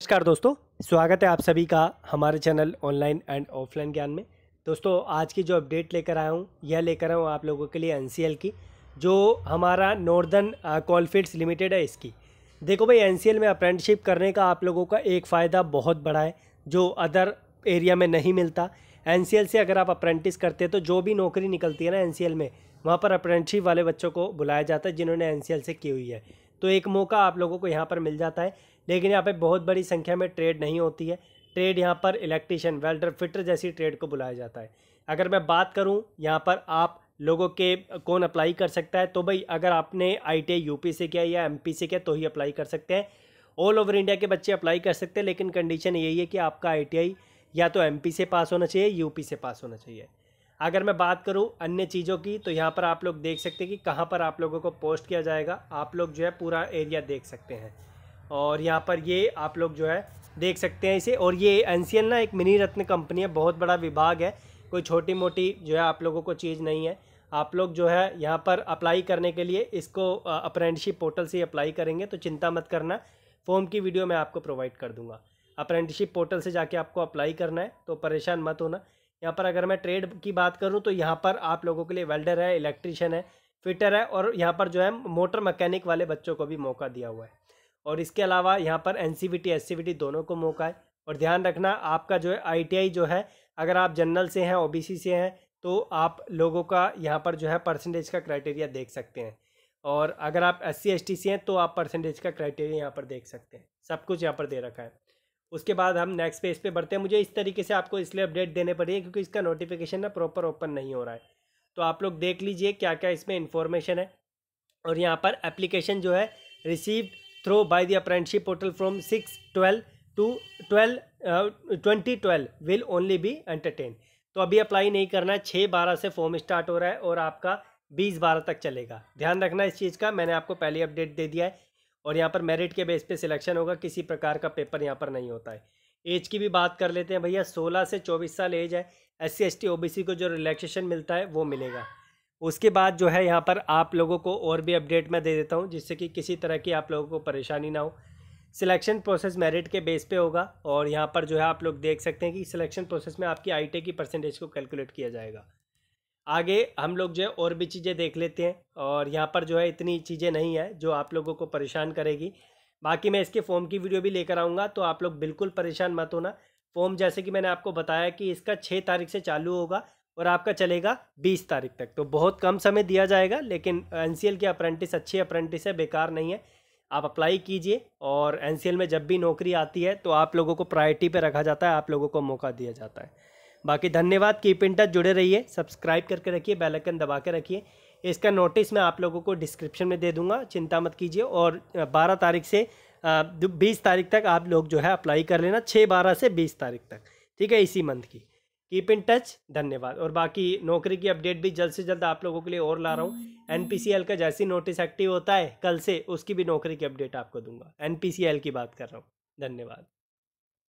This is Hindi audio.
नमस्कार दोस्तों स्वागत है आप सभी का हमारे चैनल ऑनलाइन एंड ऑफलाइन ज्ञान में दोस्तों आज की जो अपडेट लेकर आया हूँ यह लेकर आया हूँ आप लोगों के लिए एन की जो हमारा नॉर्दर्न कॉलफील्ड्स लिमिटेड है इसकी देखो भाई एन में अप्रेंटशिप करने का आप लोगों का एक फ़ायदा बहुत बड़ा है जो अदर एरिया में नहीं मिलता एन से अगर आप अप्रेंटिस करते हैं तो जो भी नौकरी निकलती है ना एन में वहाँ पर अप्रेंटिसशिप वाले बच्चों को बुलाया जाता है जिन्होंने एन से की हुई है तो एक मौका आप लोगों को यहाँ पर मिल जाता है लेकिन यहाँ पर बहुत बड़ी संख्या में ट्रेड नहीं होती है ट्रेड यहाँ पर इलेक्ट्रीशियन वेल्डर फिटर जैसी ट्रेड को बुलाया जाता है अगर मैं बात करूँ यहाँ पर आप लोगों के कौन अप्लाई कर सकता है तो भाई अगर आपने आई टी यूपी से किया या एमपी से किया तो ही अप्लाई कर सकते हैं ऑल ओवर इंडिया के बच्चे अप्लाई कर सकते हैं लेकिन कंडीशन यही है कि आपका आई या तो एमपी से पास होना चाहिए यूपी से पास होना चाहिए अगर मैं बात करूँ अन्य चीज़ों की तो यहाँ पर आप लोग देख सकते हैं कि कहाँ पर आप लोगों को पोस्ट किया जाएगा आप लोग जो है पूरा एरिया देख सकते हैं और यहाँ पर ये आप लोग जो है देख सकते हैं इसे और ये एन ना एक मिनी रत्न कंपनी है बहुत बड़ा विभाग है कोई छोटी मोटी जो है आप लोगों को चीज़ नहीं है आप लोग जो है यहाँ पर अप्लाई करने के लिए इसको अप्रेंटिसशिप पोर्टल से अप्लाई करेंगे तो चिंता मत करना फॉर्म की वीडियो मैं आपको प्रोवाइड कर दूँगा अप्रेंटिसशिप पोर्टल से जाके आपको अप्लाई करना है तो परेशान मत होना यहाँ पर अगर मैं ट्रेड की बात करूँ तो यहाँ पर आप लोगों के लिए वेल्डर है इलेक्ट्रीशियन है फिटर है और यहाँ पर जो है मोटर मैकेनिक वाले बच्चों को भी मौका दिया हुआ है और इसके अलावा यहाँ पर एन सी दोनों को मौका है और ध्यान रखना आपका जो है आई जो है अगर आप जनरल से हैं ओ से हैं तो आप लोगों का यहाँ पर जो है परसेंटेज का क्राइटेरिया देख सकते हैं और अगर आप एस सी से हैं तो आप परसेंटेज का क्राइटेरिया यहाँ पर देख सकते हैं सब कुछ यहाँ पर दे रखा है उसके बाद हम नेक्स्ट पेज पे बढ़ते हैं मुझे इस तरीके से आपको इसलिए अपडेट देने है क्योंकि इसका नोटिफिकेशन ना प्रॉपर ओपन नहीं हो रहा है तो आप लोग देख लीजिए क्या क्या इसमें इन्फॉर्मेशन है और यहाँ पर एप्लीकेशन जो है receive through by the apprenticeship portal from six twelve to twelve twenty twelve will only be entertain तो अभी अप्लाई नहीं करना है छः बारह से फॉर्म स्टार्ट हो रहा है और आपका बीस बारह तक चलेगा ध्यान रखना इस चीज़ का मैंने आपको पहले अपडेट दे दिया है और यहाँ पर मेरिट के बेस पे सिलेक्शन होगा किसी प्रकार का पेपर यहाँ पर नहीं होता है एज की भी बात कर लेते हैं भैया सोलह से चौबीस साल एज है S C S T O B C को जो रिलैक्सेशन मिलता है वो मिलेगा उसके बाद जो है यहाँ पर आप लोगों को और भी अपडेट मैं दे देता हूँ जिससे कि किसी तरह की आप लोगों को परेशानी ना हो सिलेक्शन प्रोसेस मेरिट के बेस पे होगा और यहाँ पर जो है आप लोग देख सकते हैं कि सिलेक्शन प्रोसेस में आपकी आईटी e की परसेंटेज को कैलकुलेट किया जाएगा आगे हम लोग जो है और भी चीज़ें देख लेते हैं और यहाँ पर जो है इतनी चीज़ें नहीं है जो आप लोगों को परेशान करेगी बाकी मैं इसके फॉर्म की वीडियो भी लेकर आऊँगा तो आप लोग बिल्कुल परेशान मत होना फॉर्म जैसे कि मैंने आपको बताया कि इसका छः तारीख से चालू होगा और आपका चलेगा बीस तारीख तक तो बहुत कम समय दिया जाएगा लेकिन एन के अप्रेंटिस अच्छे अप्रेंटिस है बेकार नहीं है आप अप्लाई कीजिए और एन में जब भी नौकरी आती है तो आप लोगों को प्रायरिटी पर रखा जाता है आप लोगों को मौका दिया जाता है बाकी धन्यवाद कीप इन टच जुड़े रहिए सब्सक्राइब करके रखिए बेल आइकन दबा के रखिए इसका नोटिस मैं आप लोगों को डिस्क्रिप्शन में दे दूंगा चिंता मत कीजिए और बारह तारीख से बीस तारीख तक आप लोग जो है अप्लाई कर लेना छः बारह से बीस तारीख तक ठीक है इसी मंथ की कीप इन टच धन्यवाद और बाकी नौकरी की अपडेट भी जल्द से जल्द आप लोगों के लिए और ला रहा हूँ एन का जैसी नोटिस एक्टिव होता है कल से उसकी भी नौकरी की अपडेट आपको दूंगा एन की बात कर रहा हूँ धन्यवाद